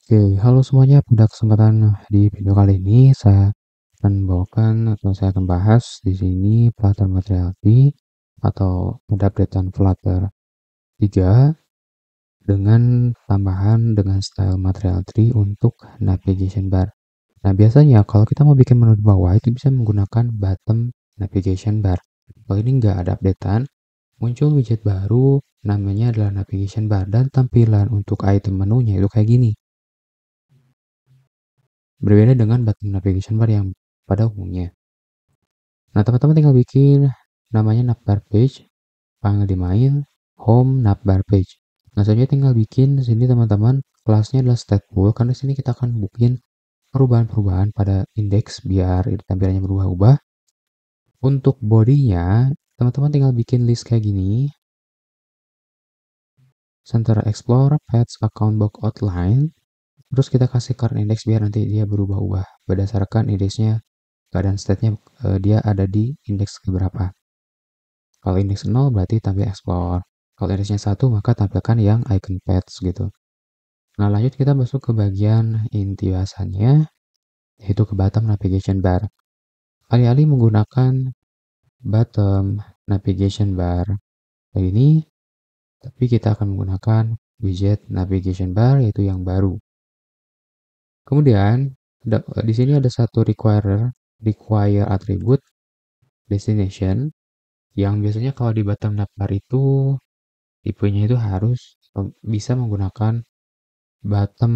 Oke, halo semuanya. Pada kesempatan di video kali ini saya akan bawakan atau saya akan bahas di sini Flutter Material3 atau updatean Flutter 3 dengan tambahan dengan style material 3 untuk navigation bar. Nah, biasanya kalau kita mau bikin menu di bawah itu bisa menggunakan bottom navigation bar. Kalau ini nggak ada updatean, muncul widget baru namanya adalah navigation bar dan tampilan untuk item menunya itu kayak gini. Berbeda dengan button navigation bar yang pada umumnya. Nah, teman-teman tinggal bikin namanya navbar page, panggil di main, home navbar page. Nah, selanjutnya tinggal bikin di sini teman-teman kelasnya adalah stateful karena di sini kita akan bikin perubahan-perubahan pada indeks biar tampilannya berubah-ubah. Untuk bodinya, teman-teman tinggal bikin list kayak gini. Center Explorer, Pets, Account Box Outline. Terus kita kasih current index biar nanti dia berubah-ubah berdasarkan indeksnya keadaan state-nya eh, dia ada di indeks keberapa. Kalau indeks 0 berarti tampil explore. Kalau indeksnya 1 maka tampilkan yang icon pads gitu. Nah lanjut kita masuk ke bagian inti bahasannya yaitu ke bottom navigation bar. Alih-alih menggunakan bottom navigation bar kali ini, tapi kita akan menggunakan widget navigation bar yaitu yang baru. Kemudian eh, di sini ada satu require require atribut destination yang biasanya kalau di bottom navbar itu tipenya itu harus eh, bisa menggunakan bottom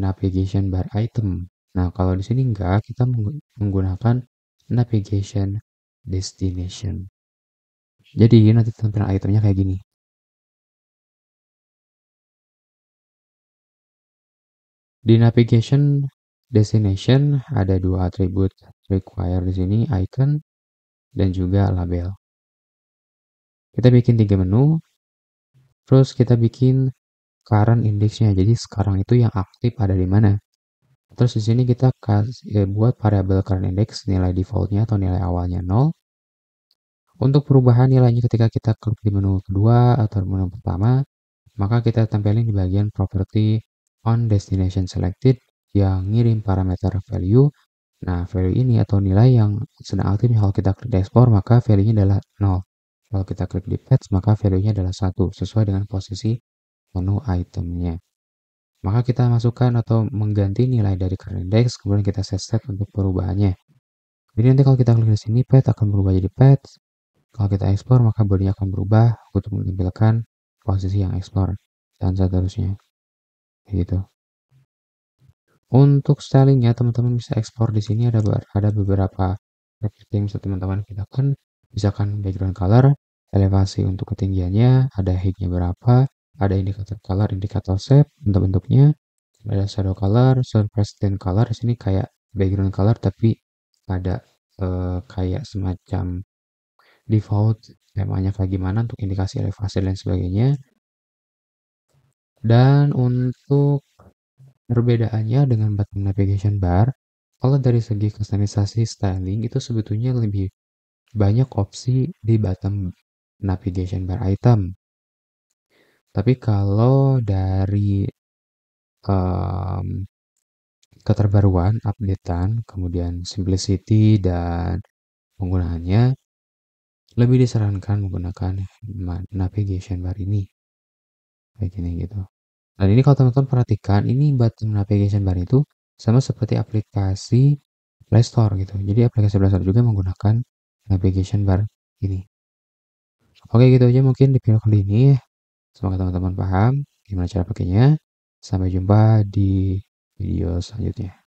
navigation bar item. Nah, kalau di sini enggak, kita menggunakan navigation destination. Jadi nanti tampilan itemnya kayak gini. Di navigation destination ada dua atribut require di sini, icon dan juga label. Kita bikin tiga menu, terus kita bikin current indexnya, jadi sekarang itu yang aktif ada di mana. Terus di sini kita kasih, ya, buat variabel current index nilai defaultnya atau nilai awalnya 0. Untuk perubahan nilainya ketika kita klik di menu kedua atau menu pertama, maka kita tempelin di bagian property on destination selected yang ngirim parameter value. Nah, value ini atau nilai yang sedang aktif kalau kita klik di maka value-nya adalah 0. Kalau kita klik di patch maka value-nya adalah 1 sesuai dengan posisi menu itemnya. Maka kita masukkan atau mengganti nilai dari current index, kemudian kita set set untuk perubahannya. Jadi nanti kalau kita klik di sini, pet akan berubah jadi patch Kalau kita explore maka body akan berubah untuk menampilkan posisi yang explore dan seterusnya gitu untuk stylingnya teman-teman bisa ekspor di sini ada ada beberapa yang bisa teman-teman bisa kan misalkan background color elevasi untuk ketinggiannya ada high-nya berapa ada indikator color indikator shape untuk bentuknya ada shadow color surface tint color di sini kayak background color tapi ada eh, kayak semacam default temanya kayak gimana untuk indikasi elevasi dan sebagainya dan untuk perbedaannya dengan bottom navigation bar, kalau dari segi kustomisasi styling itu sebetulnya lebih banyak opsi di bottom navigation bar item. Tapi kalau dari um, keterbaruan, updatean, kemudian simplicity dan penggunaannya, lebih disarankan menggunakan navigation bar ini. Kayak gini gitu nah ini kalau teman-teman perhatikan, ini button navigation bar itu sama seperti aplikasi Play Store gitu. Jadi aplikasi Play Store juga menggunakan navigation bar ini. Oke gitu aja mungkin di video kali ini. Semoga teman-teman paham gimana cara pakainya. Sampai jumpa di video selanjutnya.